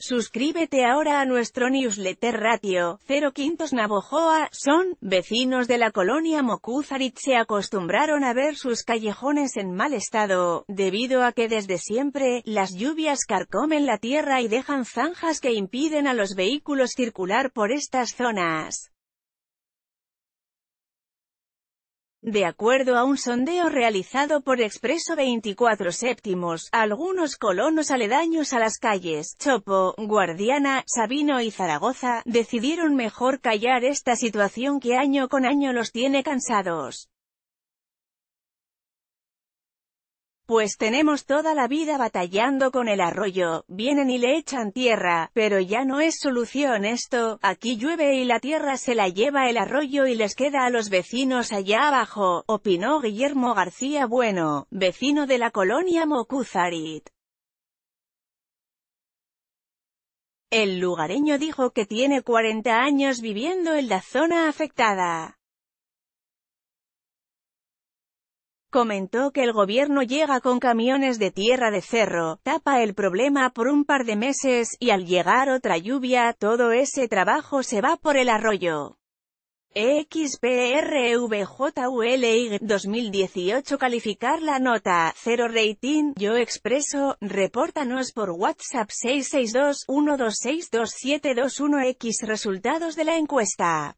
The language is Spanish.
Suscríbete ahora a nuestro newsletter Ratio, Cero Quintos Navojoa, son, vecinos de la colonia Mocuzarit se acostumbraron a ver sus callejones en mal estado, debido a que desde siempre, las lluvias carcomen la tierra y dejan zanjas que impiden a los vehículos circular por estas zonas. De acuerdo a un sondeo realizado por Expreso 24 Séptimos, algunos colonos aledaños a las calles Chopo, Guardiana, Sabino y Zaragoza, decidieron mejor callar esta situación que año con año los tiene cansados. Pues tenemos toda la vida batallando con el arroyo, vienen y le echan tierra, pero ya no es solución esto, aquí llueve y la tierra se la lleva el arroyo y les queda a los vecinos allá abajo, opinó Guillermo García Bueno, vecino de la colonia Mocuzarit. El lugareño dijo que tiene 40 años viviendo en la zona afectada. Comentó que el gobierno llega con camiones de tierra de cerro, tapa el problema por un par de meses, y al llegar otra lluvia, todo ese trabajo se va por el arroyo. XPRVJULY 2018 Calificar la nota, 0 rating, yo expreso, repórtanos por WhatsApp 662-1262721X Resultados de la encuesta